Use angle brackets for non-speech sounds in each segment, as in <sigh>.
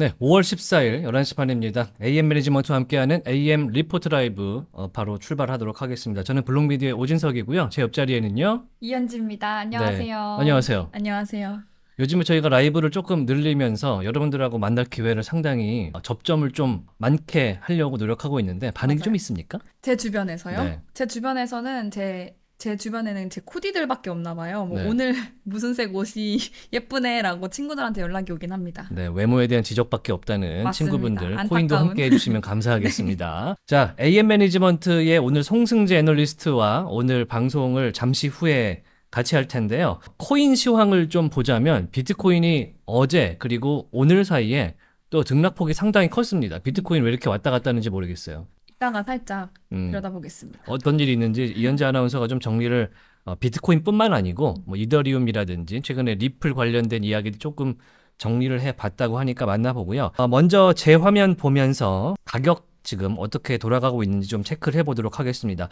네, 5월 14일 11시 반입니다. AM 매니지먼트와 함께하는 AM 리포트 라이브 어, 바로 출발하도록 하겠습니다. 저는 블록미디어의 오진석이고요. 제 옆자리에는요. 이현지입니다. 안녕하세요. 네, 안녕하세요. 안녕하세요. 요즘에 저희가 라이브를 조금 늘리면서 여러분들하고 만날 기회를 상당히 어, 접점을 좀 많게 하려고 노력하고 있는데 반응이 맞아요. 좀 있습니까? 제 주변에서요? 네. 제 주변에서는 제제 주변에는 제 코디들밖에 없나 봐요. 뭐 네. 오늘 <laughs> 무슨 색 옷이 <laughs> 예쁘네라고 친구들한테 연락이 오긴 합니다. 네, 외모에 대한 지적밖에 없다는 맞습니다. 친구분들 안타까운. 코인도 함께 해주시면 감사하겠습니다. 네. <laughs> 자, AM 매니지먼트의 오늘 송승재 애널리스트와 오늘 방송을 잠시 후에 같이 할 텐데요. 코인 시황을 좀 보자면 비트코인이 어제 그리고 오늘 사이에 또 등락폭이 상당히 컸습니다. 비트코인 왜 이렇게 왔다 갔다 하는지 모르겠어요. 이따가 살짝 음. 들여다보겠습니다. 어떤 일이 있는지 이현재 아나운서가 좀 정리를 어, 비트코인뿐만 아니고 뭐 이더리움이라든지 최근에 리플 관련된 이야기도 조금 정리를 해봤다고 하니까 만나보고요. 어, 먼저 제 화면 보면서 가격 지금 어떻게 돌아가고 있는지 좀 체크를 해보도록 하겠습니다.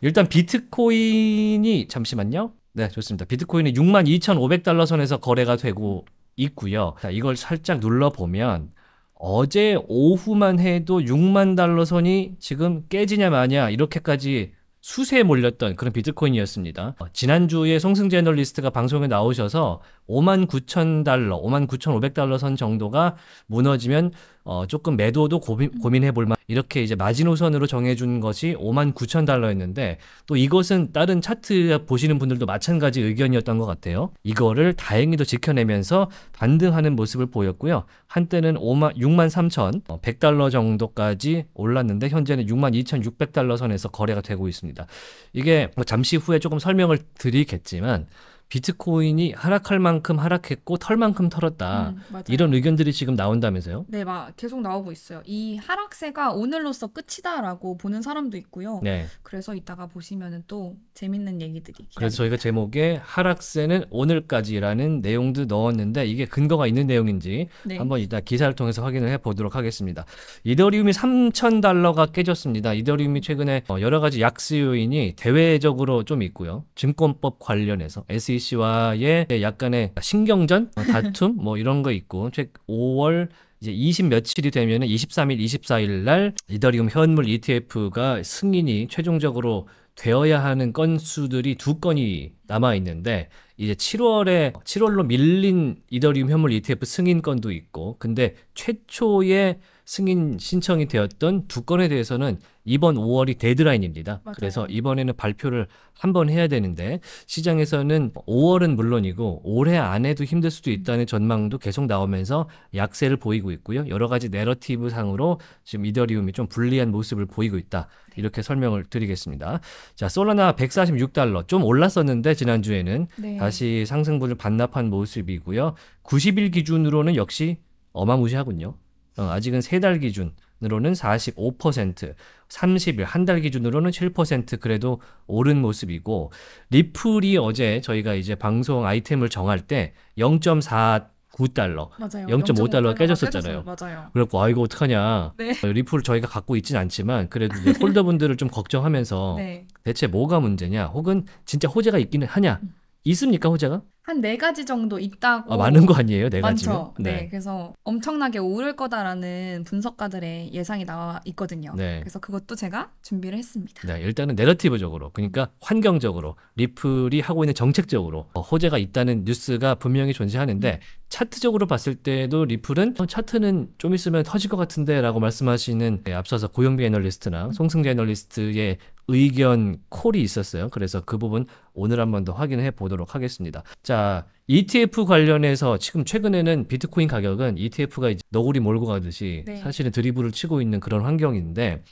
일단 비트코인이 잠시만요. 네, 좋습니다. 비트코인이 62,500달러 선에서 거래가 되고 있고요. 자, 이걸 살짝 눌러보면 어제 오후만 해도 6만 달러 선이 지금 깨지냐 마냐 이렇게까지 수세에 몰렸던 그런 비트코인이었습니다. 어, 지난주에 송승재 애널리스트가 방송에 나오셔서 5만 9천 달러, 5만 9천 5백 달러 선 정도가 무너지면 어, 조금 매도도 고민, 음. 고민해볼 만 이렇게 이제 마지노선으로 정해준 것이 5만 9천 달러였는데 또 이것은 다른 차트 보시는 분들도 마찬가지 의견이었던 것 같아요. 이거를 다행히도 지켜내면서 반등하는 모습을 보였고요. 한때는 5만 6만 3천 100달러 어, 정도까지 올랐는데 현재는 6만 2,600달러 선에서 거래가 되고 있습니다. 이게 잠시 후에 조금 설명을 드리겠지만 비트코인이 하락할 만큼 하락했고 털만큼 털었다. 음, 이런 의견들이 지금 나온다면서요? 네, 막 계속 나오고 있어요. 이 하락세가 오늘로서 끝이다라고 보는 사람도 있고요. 네. 그래서 이따가 보시면은 또 재밌는 얘기들이. 그래서 저희가 제목에 하락세는 오늘까지라는 내용도 넣었는데 이게 근거가 있는 내용인지 네. 한번 이따 기사를 통해서 확인을 해 보도록 하겠습니다. 이더리움이 3천 달러가 깨졌습니다. 이더리움이 최근에 어, 여러 가지 약수 요인이 대외적으로 좀 있고요. 증권법 관련해서 SEC 주디 씨와의 약간의 신경전, 어, 다툼 뭐 이런 거 있고 최 5월 이제 20 며칠이 되면은 23일, 24일 날 이더리움 현물 ETF가 승인이 최종적으로 되어야 하는 건수들이 두 건이 남아 있는데 이제 7월에 7월로 밀린 이더리움 현물 ETF 승인 건도 있고 근데 최초의 승인 신청이 되었던 두 건에 대해서는 이번 5월이 데드라인입니다. 맞아요. 그래서 이번에는 발표를 한번 해야 되는데 시장에서는 5월은 물론이고 올해 안에도 힘들 수도 있다는 전망도 계속 나오면서 약세를 보이고 있고요. 여러 가지 내러티브 상으로 지금 이더리움이 좀 불리한 모습을 보이고 있다. 네. 이렇게 설명을 드리겠습니다. 자, 솔라나 146달러 좀 올랐었는데 지난주에는 네. 다시 상승분을 반납한 모습이고요. 90일 기준으로는 역시 어마무시하군요. 어, 아직은 세 달 기준으로는 45%, 30일 한 달 기준으로는 7% 그래도 오른 모습이고 리플이 어제 저희가 이제 방송 아이템을 정할 때0.4 9달러, 0.5달러가 깨졌었잖아요. 깨졌어요. 그래갖고 아 이거 어떡하냐. 네. 어, 리플 저희가 갖고 있진 않지만 그래도 홀더분들을 좀 걱정하면서 <laughs> 네. 대체 뭐가 문제냐, 혹은 진짜 호재가 있기는 하냐. 음. 있습니까 호재가? 한 네 가지 정도 있다고. 아, 많은 거 아니에요? 네 가지. 많죠. 네. 네. 그래서 엄청나게 오를 거다라는 분석가들의 예상이 나와 있거든요. 네. 그래서 그것도 제가 준비를 했습니다. 네, 일단은 내러티브적으로, 그러니까 환경적으로 리플이 하고 있는 정책적으로 어, 호재가 있다는 뉴스가 분명히 존재하는데 음. 차트적으로 봤을 때도 리플은 어, 차트는 좀 있으면 터질 것 같은데라고 말씀하시는 네, 앞서서 고영비 애널리스트나 송승재 애널리스트의 의견 콜이 있었어요. 그래서 그 부분 오늘 한 번 더 확인해 보도록 하겠습니다. 자, ETF 관련해서 지금 최근에는 비트코인 가격은 ETF가 이제 너구리 몰고 가듯이 네. 사실은 드리블을 치고 있는 그런 환경인데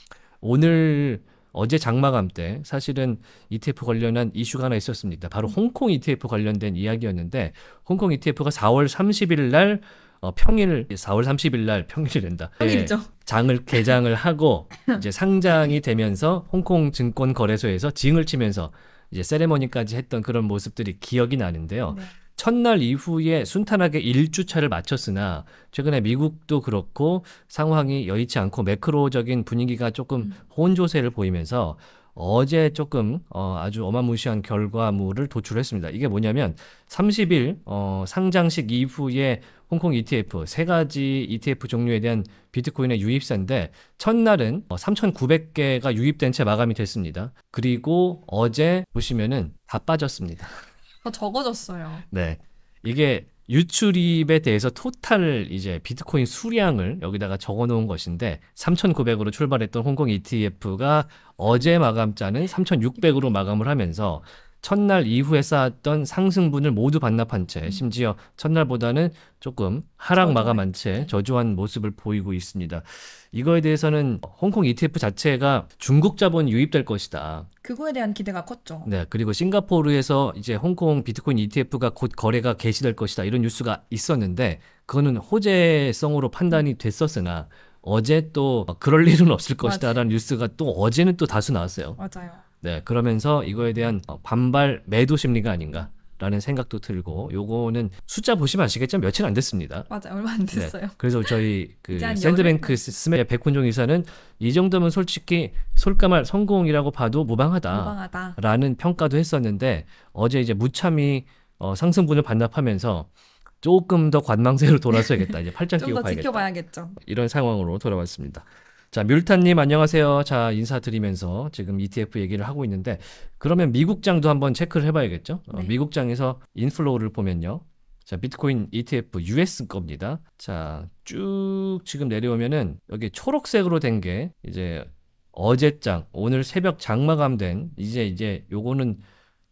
오늘 어제 장마감 때 사실은 ETF 관련한 이슈가 하나 있었습니다. 바로 음. 홍콩 ETF 관련된 이야기였는데 홍콩 ETF가 4월 30일 날 어, 평일 4월 30일 날 평일이 된다. 평일이죠. 어, 예, 장을 개장을 하고 <laughs> 이제 상장이 되면서 홍콩 증권 거래소에서 징을 치면서 이제 세레모니까지 했던 그런 모습들이 기억이 나는데요. 네. 첫날 이후에 순탄하게 일주차를 마쳤으나 최근에 미국도 그렇고 상황이 여의치 않고 매크로적인 분위기가 조금 음. 혼조세를 보이면서 어제 조금 어, 아주 어마무시한 결과물을 도출했습니다. 이게 뭐냐면 30일 어, 상장식 이후에 홍콩 ETF 세 가지 ETF 종류에 대한 비트코인의 유입세인데 첫날은 어, 3,900개가 유입된 채 마감이 됐습니다. 그리고 어제 보시면은 다 빠졌습니다. 더 적어졌어요. 네. 이게 유출입에 대해서 토탈 이제 비트코인 수량을 여기다가 적어 놓은 것인데 3,900으로 출발했던 홍콩 ETF가 어제 마감자는 3,600으로 마감을 하면서 첫날 이후에 쌓았던 상승분을 모두 반납한 채 음. 심지어 첫날보다는 조금 하락 마감한 채 네. 저조한 모습을 보이고 있습니다. 이거에 대해서는 홍콩 ETF 자체가 중국 자본 유입될 것이다. 그거에 대한 기대가 컸죠. 네, 그리고 싱가포르에서 이제 홍콩 비트코인 ETF가 곧 거래가 개시될 것이다 이런 뉴스가 있었는데 그거는 호재성으로 판단이 음. 됐었으나 어제 또 그럴 일은 없을 것이다라는 뉴스가 또 어제는 또 다수 나왔어요. 맞아요. 네, 그러면서 이거에 대한 어, 반발 매도 심리가 아닌가 라는 생각도 들고 요거는 숫자 보시면 아시겠지만 며칠 안 됐습니다. 맞아 얼마 안 네, 됐어요. 네, 그래서 저희 <laughs> 그 샌드뱅크 스매 백훈종 이사는 이 정도면 솔직히 솔까말 성공이라고 봐도 무방하다라는 무방하다. 평가도 했었는데 어제 이제 무참히 어, 상승분을 반납하면서 조금 더 관망세로 돌아서야겠다. 이제 팔짱 <laughs> 끼고 봐야겠다. 지켜봐야겠죠. 이런 상황으로 돌아왔습니다. 자, 뮬탄님 안녕하세요. 자, 인사드리면서 지금 ETF 얘기를 하고 있는데 그러면 미국장도 한번 체크를 해봐야겠죠? 어, 네. 어, 미국장에서 인플로우를 보면요. 자, 비트코인 ETF US 겁니다. 자, 쭉 지금 내려오면은 여기 초록색으로 된 게 이제 어제장, 오늘 새벽 장 마감된 이제 이제 요거는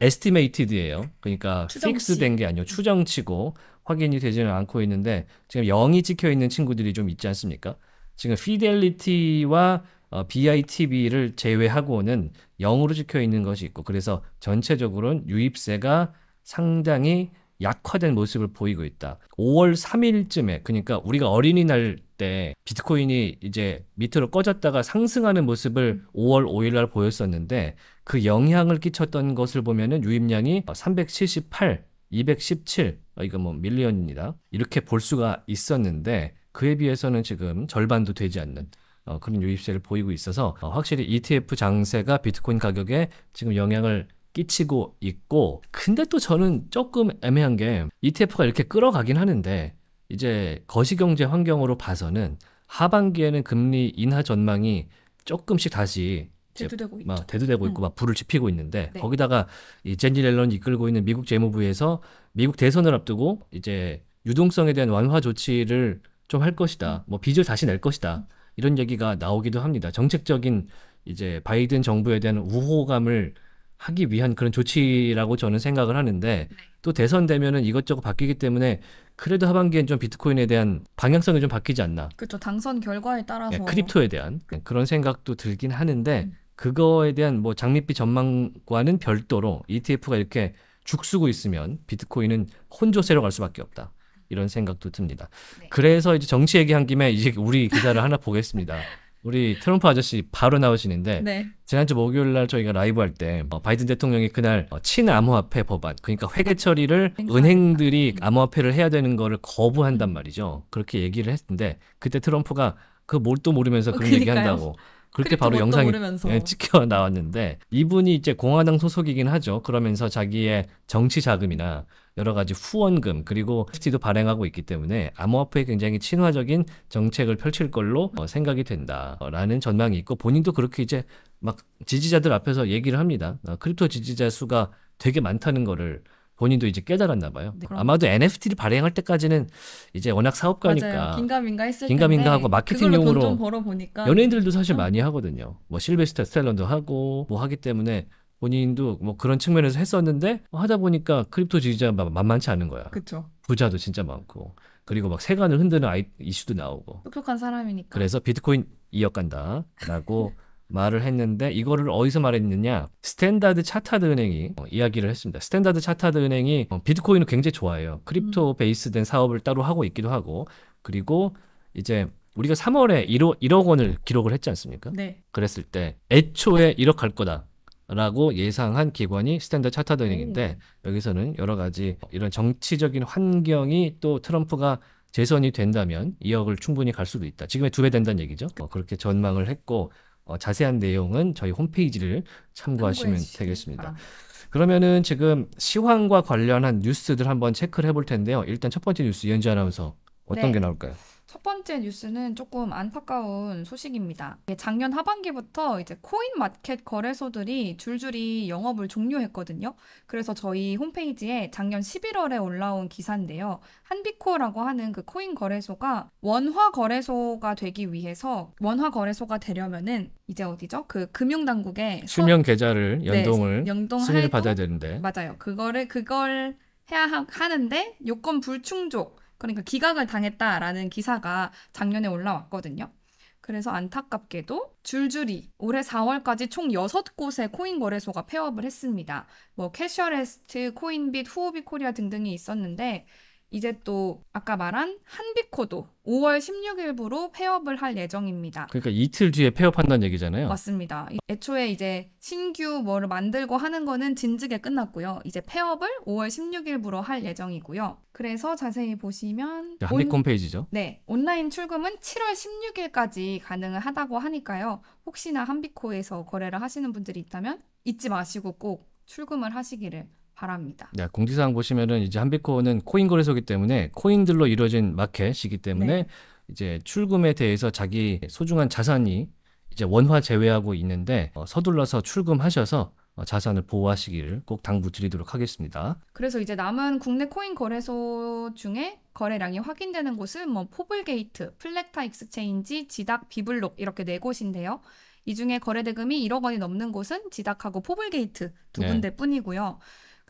에스티메이티드예요. 그러니까 픽스 된게아니요 추정치고 확인이 되지는 않고 있는데 지금 0이 찍혀 있는 친구들이 좀 있지 않습니까? 지금 피델리티와 어, BITB를 제외하고는 0으로 찍혀 있는 것이 있고 그래서 전체적으로는 유입세가 상당히 약화된 모습을 보이고 있다. 5월 3일쯤에 그러니까 우리가 어린이날 때 비트코인이 이제 밑으로 꺼졌다가 상승하는 모습을 5월 5일 날 보였었는데 그 영향을 끼쳤던 것을 보면은 유입량이 378, 217 아, 이거 뭐 밀리언입니다. 이렇게 볼 수가 있었는데 그에 비해서는 지금 절반도 되지 않는 어, 그런 유입세를 보이고 있어서 어, 확실히 ETF 장세가 비트코인 가격에 지금 영향을 끼치고 있고 근데 또 저는 조금 애매한 게 ETF가 이렇게 끌어가긴 하는데 이제 거시경제 환경으로 봐서는 하반기에는 금리 인하 전망이 조금씩 다시 대두되고 있죠. 대두되고 있고 음. 막 불을 지피고 있는데 네. 거기다가 이 젠지 렐런 이끌고 있는 미국 재무부에서 미국 대선을 앞두고 이제 유동성에 대한 완화 조치를 좀할 것이다. 뭐 빚을 다시 낼 것이다. 이런 얘기가 나오기도 합니다. 정책적인 이제 바이든 정부에 대한 우호감을 하기 위한 그런 조치라고 저는 생각을 하는데 네. 또 대선 되면은 이것저것 바뀌기 때문에 그래도 하반기엔 좀 비트코인에 대한 방향성이 좀 바뀌지 않나. 그렇죠. 당선 결과에 따라서 네, 크립토에 대한 그 그런 생각도 들긴 하는데 음. 그거에 대한 뭐 장밋빛 전망과는 별도로 ETF가 이렇게 죽쓰고 있으면 비트코인은 혼조세로 갈 수밖에 없다. 이런 생각도 듭니다. 네. 그래서 이제 정치 얘기한 김에 이제 우리 기사를 하나 보겠습니다. 우리 트럼프 아저씨 바로 나오시는데 네. 지난주 목요일 날 저희가 라이브 할때 뭐 바이든 대통령이 그날 어, 친암호화폐 법안 그러니까 회계 처리를 은행들이 음. 암호화폐를 해야 되는 거를 거부한단 말이죠. 그렇게 얘기를 했는데 그때 트럼프가 그 뭘도 모르면서 그런 얘기한다고 그렇게 바로 영상이 모르면서. 예, 찍혀 나왔는데 이분이 이제 공화당 소속이긴 하죠. 그러면서 자기의 정치 자금이나 여러 가지 후원금 그리고 FT도 발행하고 있기 때문에 암호화폐에 굉장히 친화적인 정책을 펼칠 걸로 어, 생각이 된다라는 어, 전망이 있고 본인도 그렇게 이제 막 지지자들 앞에서 얘기를 합니다. 어, 크립토 지지자 수가 되게 많다는 거를 본인도 이제 깨달았나 봐요. 네, 아마도 NFT를 발행할 때까지는 이제 워낙 사업가니까 긴가민가 했을 긴가민가 하고 마케팅용으로 연예인들도 사실 그러니까. 많이 하거든요. 뭐 실베스터 스텔런도 하고 뭐 하기 때문에 본인도 뭐 그런 측면에서 했었는데 하다 보니까 크립토 지지자가 만만치 않은 거야. 그렇죠. 부자도 진짜 많고 그리고 막세관을 흔드는 아이, 이슈도 나오고. 똑똑한 사람이니까. 그래서 비트코인 이어 간다라고 <laughs> 말을 했는데 이거를 어디서 말했느냐 스탠다드 차타드 은행이 어, 이야기를 했습니다. 스탠다드 차타드 은행이 어, 비트코인을 굉장히 좋아해요. 크립토 음. 베이스된 사업을 따로 하고 있기도 하고 그리고 이제 우리가 3월에 1억, 1억 원을 기록을 했지 않습니까? 네. 그랬을 때 애초에 1억 갈 거다. 라고 예상한 기관이 스탠더 차타더링인데 음. 여기서는 여러 가지 이런 정치적인 환경이 또 트럼프가 재선이 된다면 2억을 충분히 갈 수도 있다. 지금의 두 배 된다는 얘기죠. 어, 그렇게 전망을 했고 어, 자세한 내용은 저희 홈페이지를 참고하시면 되겠습니다. 아. 그러면은 지금 시황과 관련한 뉴스들 한번 체크를 해볼 텐데요. 일단 첫 번째 뉴스 연지 아나운서 어떤 네. 게 나올까요? 첫 번째 뉴스는 조금 안타까운 소식입니다. 작년 하반기부터 이제 코인 마켓 거래소들이 줄줄이 영업을 종료했거든요. 그래서 저희 홈페이지에 작년 11월에 올라온 기사인데요. 한비코라고 하는 그 코인 거래소가 원화 거래소가 되기 위해서 원화 거래소가 되려면은 이제 어디죠? 그 금융 당국의 실명 계좌를 네, 연동을 네, 승인을 받아야 되는데 맞아요. 그거를 그걸 해야 하는데 요건 불충족 그러니까 기각을 당했다라는 기사가 작년에 올라왔거든요. 그래서 안타깝게도 줄줄이 올해 4월까지 총 6곳의 코인 거래소가 폐업을 했습니다. 뭐 캐셔레스트, 코인빗, 후오비 코리아 등등이 있었는데 이제 또 아까 말한 한비코도 5월 16일부로 폐업을 할 예정입니다. 그러니까 이틀 뒤에 폐업한다는 얘기잖아요. 맞습니다. 애초에 이제 신규 뭐를 만들고 하는 거는 진즉에 끝났고요. 이제 폐업을 5월 16일부로 할 예정이고요. 그래서 자세히 보시면 네, 한비 빛 홈페이지죠. 네, 온라인 출금은 7월 16일까지 가능하다고 하니까요. 혹시나 한비코에서 거래를 하시는 분들이 있다면 잊지 마시고 꼭 출금을 하시기를 바랍니다. 네, 공지사항 보시면은 이제 한비코는 코인 거래소기 때문에 코인들로 이루어진 마켓이기 때문에 네. 이제 출금에 대해서 자기 소중한 자산이 이제 원화 제외하고 있는데 어, 서둘러서 출금하셔서 어, 자산을 보호하시기를 꼭 당부드리도록 하겠습니다. 그래서 이제 남은 국내 코인 거래소 중에 거래량이 확인되는 곳은 뭐 포블게이트, 플렉타 익스체인지, 지닥, 비블록 이렇게 네 곳인데요. 이 중에 거래 대금이 1억 원이 넘는 곳은 지닥하고 포블게이트 두 네. 군데뿐이고요.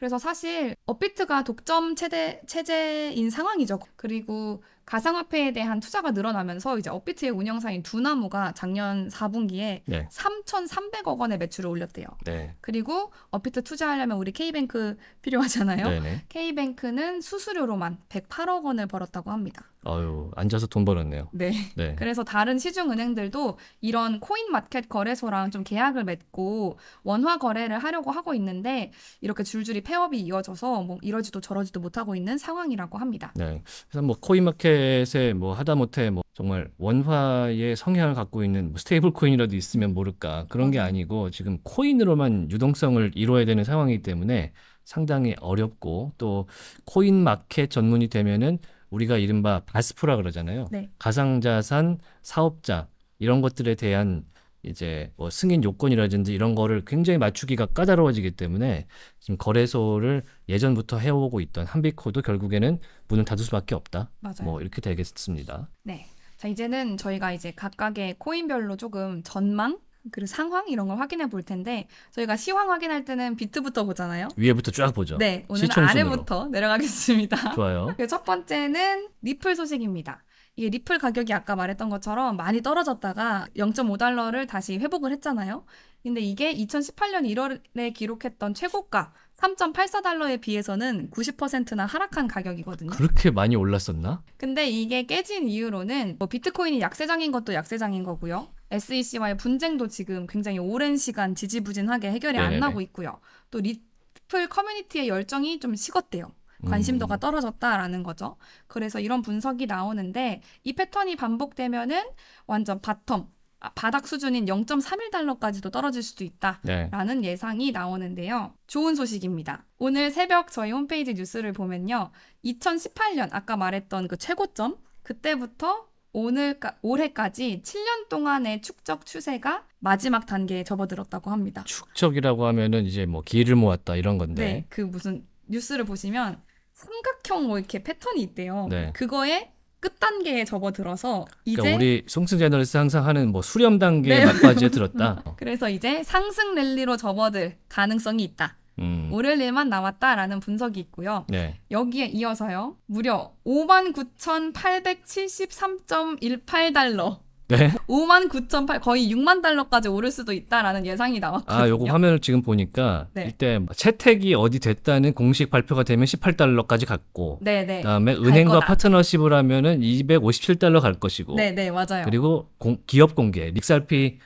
그래서 사실 업비트가 독점 체제, 체제인 상황이죠. 그리고 가상화폐에 대한 투자가 늘어나면서 이제 업비트의 운영사인 두나무가 작년 4분기에 네. 3,300억 원의 매출을 올렸대요. 네. 그리고 업비트 투자하려면 우리 K뱅크 필요하잖아요. 네네. K뱅크는 수수료로만 108억 원을 벌었다고 합니다. 아유, 앉아서 돈 벌었네요. 네. 네. 그래서 다른 시중 은행들도 이런 코인 마켓 거래소랑 좀 계약을 맺고 원화 거래를 하려고 하고 있는데 이렇게 줄줄이 폐업이 이어져서 뭐 이러지도 저러지도 못하고 있는 상황이라고 합니다. 네. 그래서 뭐 코인 마켓 마켓에 뭐 하다못해 뭐 정말 원화의 성향을 갖고 있는 뭐 스테이블 코인이라도 있으면 모를까 그런 게 음. 아니고 지금 코인으로만 유동성을 이뤄야 되는 상황이기 때문에 상당히 어렵고 또 코인 마켓 전문이 되면은 우리가 이른바 바스프라 그러잖아요. 네. 가상자산 사업자 이런 것들에 대한 이제 뭐 승인 요건이라든지 이런 거를 굉장히 맞추기가 까다로워지기 때문에 지금 거래소를 예전부터 해오고 있던 한비코도 결국에는 문을 닫을 수밖에 없다. 맞아요. 뭐 이렇게 되겠습니다. 네. 자 이제는 저희가 이제 각각의 코인별로 조금 전망 그리고 상황 이런 걸 확인해 볼 텐데 저희가 시황 확인할 때는 비트부터 보잖아요. 위에부터 쫙 보죠. 네, 오늘은 아래부터 내려가겠습니다. 좋아요. <laughs> 그 첫 번째는 리플 소식입니다. 이게 리플 가격이 아까 말했던 것처럼 많이 떨어졌다가 0.5달러를 다시 회복을 했잖아요. 근데 이게 2018년 1월에 기록했던 최고가 3.84달러에 비해서는 90%나 하락한 가격이거든요. 그렇게 많이 올랐었나? 근데 이게 깨진 이유로는 뭐 비트코인이 약세장인 것도 약세장인 거고요. SEC와의 분쟁도 지금 굉장히 오랜 시간 지지부진하게 해결이 네네네. 안 나고 있고요. 또 리플 커뮤니티의 열정이 좀 식었대요. 음. 관심도가 떨어졌다라는 거죠. 그래서 이런 분석이 나오는데 이 패턴이 반복되면은 완전 바텀 아, 바닥 수준인 0.31달러까지도 떨어질 수도 있다라는 네. 예상이 나오는데요. 좋은 소식입니다. 오늘 새벽 저희 홈페이지 뉴스를 보면요. 2018년 아까 말했던 그 최고점 그때부터 오늘 올해까지 7년 동안의 축적 추세가 마지막 단계에 접어들었다고 합니다. 축적이라고 하면은 이제 뭐 기를 모았다 이런 건데. 네, 그 무슨 뉴스를 보시면 삼각형 뭐 이렇게 패턴이 있대요. 네. 그거에 끝 단계에 접어들어서 그러니까 이제 그러니까 우리 송승 제너리스 항상 하는 뭐 수렴 단계 네. 막바지에 들었다. <laughs> 어. 그래서 이제 상승 랠리로 접어들 가능성이 있다. 음. 오를 일만 남았다라는 분석이 있고요. 네. 여기에 이어서요. 무려 59,873.18달러 네? 5만 9 8 0 거의 6만 달러까지 오를 수도 있다라는 예상이 나왔거든요. 아, 요거 화면을 지금 보니까 네. 이때 채택이 어디 됐다는 공식 발표가 되면 18달러까지 갔고 네네. 네. 그다음에 은행과 거다. 파트너십을 하면은 257달러 갈 것이고 네네 네, 맞아요. 그리고 공, 기업 공개 릭살피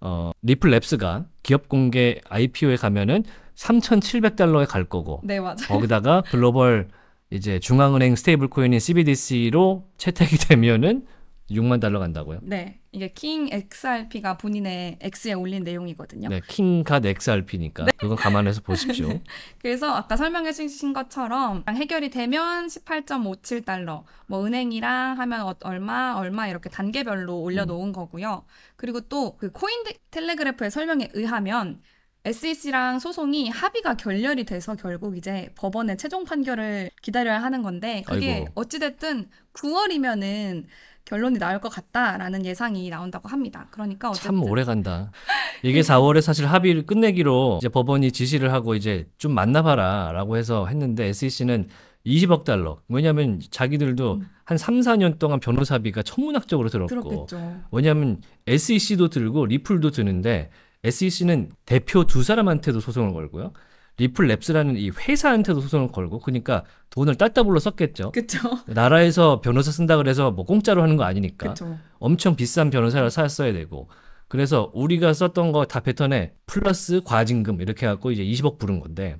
어, 리플랩스가 기업 공개 IPO에 가면은 3,700달러에 갈 거고 네 맞아요. 거기다가 글로벌 이제 중앙은행 스테이블 코인인 CBDC로 채택이 되면은 6만 달러 간다고요? 네. 이게 킹 XRP가 본인의 X에 올린 내용이거든요. 네, 킹갓 XRP니까 네. 그거 감안해서 보십시오. <laughs> 그래서 아까 설명해 주신 것처럼 해결이 되면 18.57달러, 뭐 은행이랑 하면 어, 얼마, 얼마 이렇게 단계별로 올려놓은 음. 거고요. 그리고 또 그 코인 텔레그래프의 설명에 의하면 SEC랑 소송이 합의가 결렬이 돼서 결국 이제 법원의 최종 판결을 기다려야 하는 건데 그게 아이고. 어찌됐든 9월이면은 결론이 나올 것 같다라는 예상이 나온다고 합니다. 그러니까 어쨌든. 참 오래 간다. <laughs> 이게 4월에 사실 합의를 끝내기로 이제 법원이 지시를 하고 이제 좀 만나봐라라고 해서 했는데 SEC는 20억 달러. 왜냐하면 자기들도 음. 한 3, 4년 동안 변호사비가 천문학적으로 들었고, 들었겠죠. 왜냐하면 SEC도 들고 리플도 드는데 SEC는 대표 두 사람한테도 소송을 걸고요. 리플랩스라는 이 회사한테도 소송을 걸고 그러니까 돈을 따따블로 썼겠죠. 그쵸. <laughs> 나라에서 변호사 쓴다 그래서 뭐 공짜로 하는 거 아니니까 그쵸. 엄청 비싼 변호사를 샀어야 되고 그래서 우리가 썼던 거 다 패턴에 플러스 과징금 이렇게 해갖고 이제 20억 부른 건데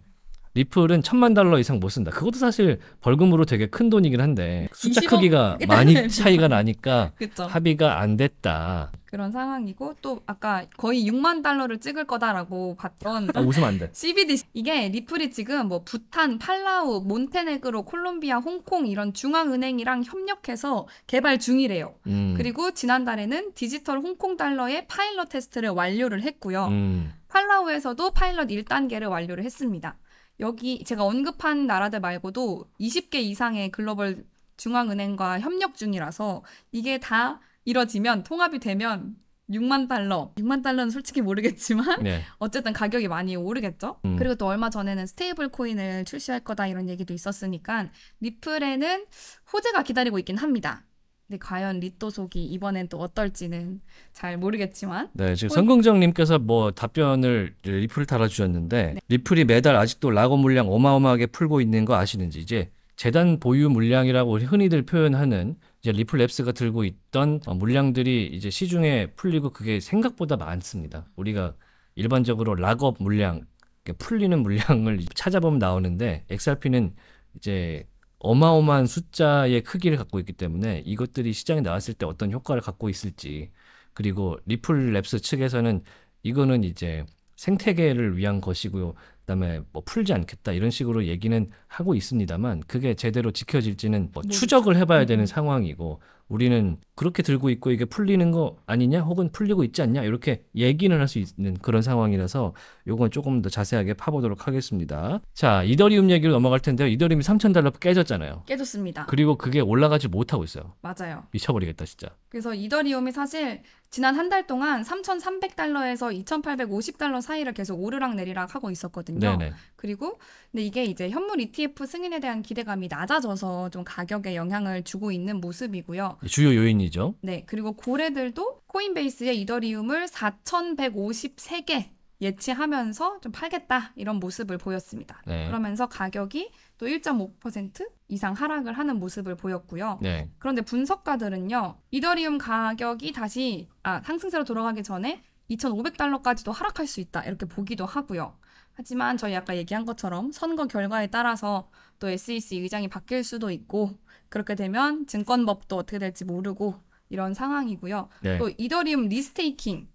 리플은 천만 달러 이상 못 쓴다. 그것도 사실 벌금으로 되게 큰 돈이긴 한데 숫자 20억? 크기가 <laughs> 많이 차이가 나니까 <laughs> 합의가 안 됐다. 그런 상황이고 또 아까 거의 6만 달러를 찍을 거다라고 봤던 아, 웃으면 안 돼. CBDC <laughs> 이게 리플이 지금 뭐 부탄, 팔라우, 몬테네그로, 콜롬비아, 홍콩 이런 중앙은행이랑 협력해서 개발 중이래요. 음. 그리고 지난달에는 디지털 홍콩 달러의 파일럿 테스트를 완료를 했고요. 음. 팔라우에서도 파일럿 1단계를 완료를 했습니다. 여기 제가 언급한 나라들 말고도 20개 이상의 글로벌 중앙은행과 협력 중이라서 이게 다 이뤄지면 통합이 되면 6만 달러. 6만 달러는 솔직히 모르겠지만 네. <laughs> 어쨌든 가격이 많이 오르겠죠. 음. 그리고 또 얼마 전에는 스테이블 코인을 출시할 거다 이런 얘기도 있었으니까 리플에는 호재가 기다리고 있긴 합니다. 근데 과연 리또속이 이번엔 또 어떨지는 잘 모르겠지만. 네, 지금 뭐 성공정님께서뭐 답변을 리플을 달아주셨는데 네. 리플이 매달 아직도 라고 물량 어마어마하게 풀고 있는 거 아시는지 이제 재단 보유 물량이라고 흔히들 표현하는 이제 리플랩스가 들고 있던 어, 물량들이 이제 시중에 풀리고 그게 생각보다 많습니다. 우리가 일반적으로 락업 물량, 풀리는 물량을 <laughs> 찾아보면 나오는데 XRP는 이제 어마어마한 숫자의 크기를 갖고 있기 때문에 이것들이 시장에 나왔을 때 어떤 효과를 갖고 있을지 그리고 리플랩스 측에서는 이거는 이제 생태계를 위한 것이고요. 그다음에 뭐 풀지 않겠다 이런 식으로 얘기는 하고 있습니다만 그게 제대로 지켜질지는 뭐 네, 추적을 해봐야 그렇죠. 되는 음. 상황이고 우리는 그렇게 들고 있고 이게 풀리는 거 아니냐 혹은 풀리고 있지 않냐 이렇게 얘기는 할 수 있는 그런 상황이라서 요건 조금 더 자세하게 파보도록 하겠습니다. 자 이더리움 얘기를 넘어갈 텐데요. 이더리움이 3천 달러 깨졌잖아요. 깨졌습니다. 그리고 그게 올라가지 못하고 있어요. 맞아요. 미쳐버리겠다 진짜. 그래서 이더리움이 사실 지난 한 달 동안 3,300달러에서 2,850달러 사이를 계속 오르락 내리락 하고 있었거든요. 네네. 그리고 근데 이게 이제 현물 ETF 승인에 대한 기대감이 낮아져서 좀 가격에 영향을 주고 있는 모습이고요. 주요 요인이죠. 네, 그리고 고래들도 코인베이스의 이더리움을 4,153개 예치하면서 좀 팔겠다 이런 모습을 보였습니다. 네. 그러면서 가격이 또 1.5% 이상 하락을 하는 모습을 보였고요. 네. 그런데 분석가들은요, 이더리움 가격이 다시 아, 상승세로 돌아가기 전에 2,500달러까지도 하락할 수 있다 이렇게 보기도 하고요. 하지만 저희 아까 얘기한 것처럼 선거 결과에 따라서 또 SEC 의장이 바뀔 수도 있고 그렇게 되면 증권법도 어떻게 될지 모르고 이런 상황이고요. 네. 또 이더리움 리스테이킹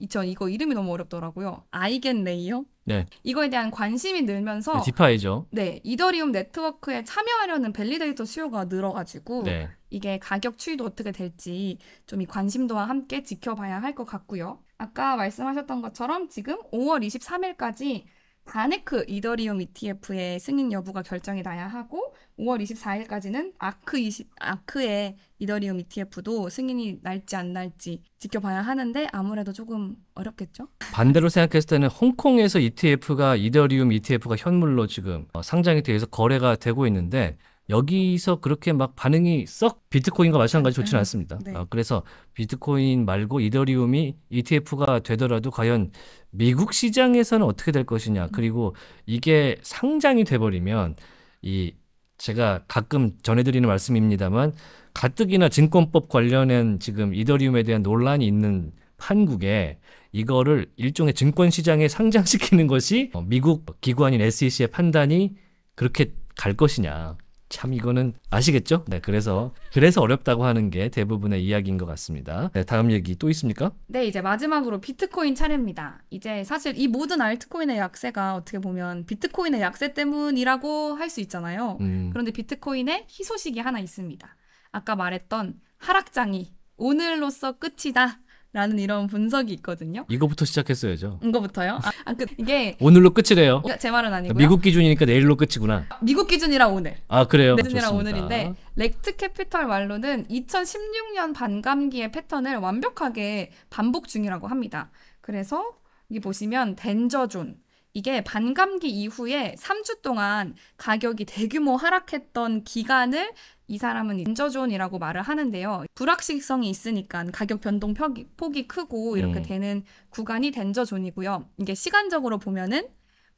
2 0 이거 이름이 너무 어렵더라고요. 아이겐 레이어. 네. 이거에 대한 관심이 늘면서 네, 디파이죠. 네, 이더리움 네트워크에 참여하려는 밸리데이터 수요가 늘어가지고 네. 이게 가격 추이도 어떻게 될지 좀 이 관심도와 함께 지켜봐야 할 것 같고요. 아까 말씀하셨던 것처럼 지금 5월 23일까지 바네크 이더리움 ETF의 승인 여부가 결정이 나야 하고 5월 24일까지는 아크 20, 아크의 이더리움 ETF도 승인이 날지 안 날지 지켜봐야 하는데 아무래도 조금 어렵겠죠. 반대로 생각했을 때는 홍콩에서 ETF가 이더리움 ETF가 현물로 지금 어, 상장이 돼서 거래가 되고 있는데 여기서 그렇게 막 반응이 썩 비트코인과 마찬가지 좋지는 음. 않습니다. 네. 어, 그래서 비트코인 말고 이더리움이 ETF가 되더라도 과연 미국 시장에서는 어떻게 될 것이냐. 음. 그리고 이게 상장이 돼버리면 이 제가 가끔 전해드리는 말씀입니다만 가뜩이나 증권법 관련한 지금 이더리움에 대한 논란이 있는 한국에 이거를 일종의 증권 시장에 상장시키는 것이 어, 미국 기관인 SEC의 판단이 그렇게 갈 것이냐. 참 이거는 아시겠죠? 네, 그래서 그래서 어렵다고 하는 게 대부분의 이야기인 것 같습니다. 네, 다음 얘기 또 있습니까? 네, 이제 마지막으로 비트코인 차례입니다. 이제 사실 이 모든 알트코인의 약세가 어떻게 보면 비트코인의 약세 때문이라고 할 수 있잖아요. 음. 그런데 비트코인의 희소식이 하나 있습니다. 아까 말했던 하락장이 오늘로써 끝이다. 라는 이런 분석이 있거든요. 이거부터 시작했어야죠. 이거부터요? 아, 아 그, 이게 오늘로 끝이래요. 제 말은 아니고요. 미국 기준이니까 내일로 끝이구나. 아, 미국 기준이라 오늘. 아 그래요? 기준이라 오늘인데 렉트 캐피털 말로는 2016년 반감기의 패턴을 완벽하게 반복 중이라고 합니다. 그래서 여기 보시면 덴저존 이게 반감기 이후에 3주 동안 가격이 대규모 하락했던 기간을 이 사람은 인저존이라고 말을 하는데요. 불확실성이 있으니까 가격 변동 폭이, 폭이 크고 이렇게 음. 되는 구간이 덴저존이고요. 이게 시간적으로 보면은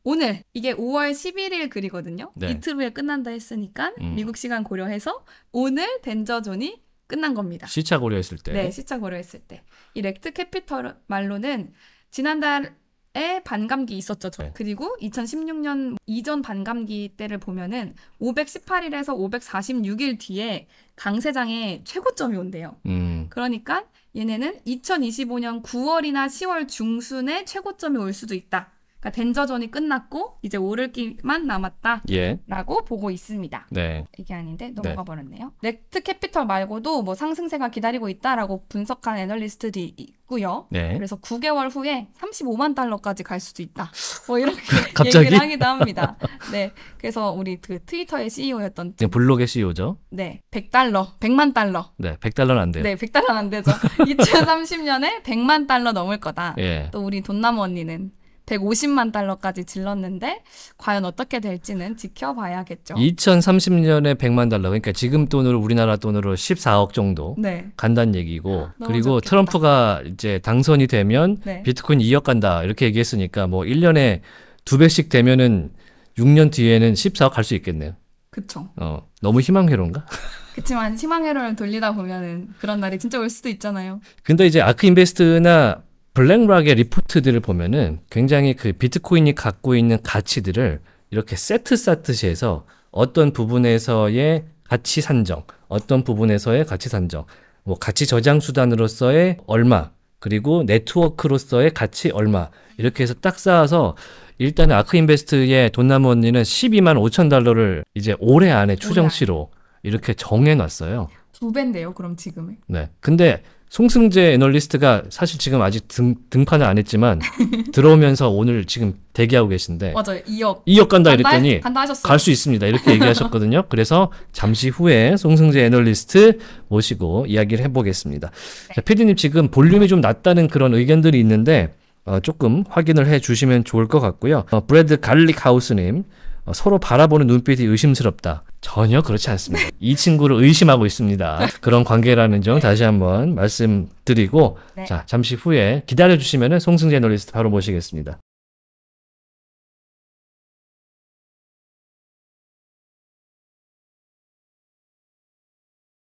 오늘 이게 5월 11일 글이거든요. 네. 이틀 후에 끝난다 했으니까 음. 미국 시간 고려해서 오늘 덴저존이 끝난 겁니다. 시차 고려했을 때. 네, 시차 고려했을 때. 이 렉트 캐피털 말로는 지난달 에 반감기 있었죠. 네. 그리고 2016년 이전 반감기 때를 보면은 518일에서 546일 뒤에 강세장의 최고점이 온대요. 음. 그러니까 얘네는 2025년 9월이나 10월 중순에 최고점이 올 수도 있다. 그러니까 덴저전이 끝났고 이제 오를 기만 남았다라고 예. 보고 있습니다. 네. 이게 아닌데 넘어가 네. 버렸네요. 넥트 캐피털 말고도 뭐 상승세가 기다리고 있다라고 분석한 애널리스트들이 있고요. 네. 그래서 9개월 후에 35만 달러까지 갈 수도 있다. 뭐 <laughs> 이렇게 얘기를 하기도 합니다. 네. 그래서 우리 그 트위터의 CEO였던 네, 블록의 CEO죠. 네. 100달러, 100만 달러. 네, 100달러는 안 돼요. 네, 100달러는 안 되죠. 2030년에 <laughs> 100만 달러 넘을 거다. 예. 또 우리 돈나무 언니는 150만 달러까지 질렀는데 과연 어떻게 될지는 지켜봐야겠죠. 2030년에 100만 달러 그러니까 지금 돈으로 우리나라 돈으로 14억 정도 네. 간다 얘기고 아, 그리고 좋겠다. 트럼프가 이제 당선이 되면 네. 비트코인 2억 간다 이렇게 얘기했으니까 뭐 1년에 두 배씩 되면은 6년 뒤에는 14억 갈 수 있겠네요. 그쵸. 어, 너무 희망회로인가? <laughs> 그렇지만 희망회로를 돌리다 보면은 그런 날이 진짜 올 수도 있잖아요. 근데 이제 아크 인베스트나 블랙락의 리포트들을 보면은 굉장히 그 비트코인이 갖고 있는 가치들을 이렇게 세트 쌓듯이 해서 어떤 부분에서의 가치 산정, 어떤 부분에서의 가치 산정, 뭐 가치 저장 수단으로서의 얼마, 그리고 네트워크로서의 가치 얼마 이렇게 해서 딱 쌓아서 일단은 아크인베스트의 돈나무 언니는 12만 5천 달러를 이제 올해 안에 추정치로 이렇게 정해놨어요. 두 배인데요, 그럼 지금 네. 근데 송승재 애널리스트가 사실 지금 아직 등, 등판을 안 했지만 <laughs> 들어오면서 오늘 지금 대기하고 계신데 맞아요. 2억. 2억 간다 이랬더니 갈 수 있습니다. 이렇게 얘기하셨거든요. <laughs> 그래서 잠시 후에 송승재 애널리스트 모시고 이야기를 해보겠습니다. 네. 자, 피디님 지금 볼륨이 좀 낮다는 그런 의견들이 있는데 어, 조금 확인을 해 주시면 좋을 것 같고요. 어, 브래드 갈릭 하우스님 어, 서로 바라보는 눈빛이 의심스럽다. 전혀 그렇지 않습니다. 이 친구를 의심하고 있습니다. 그런 관계라는 점 다시 한번 말씀드리고 네. 자 잠시 후에 기다려주시면 송승재 노리스트 바로 모시겠습니다.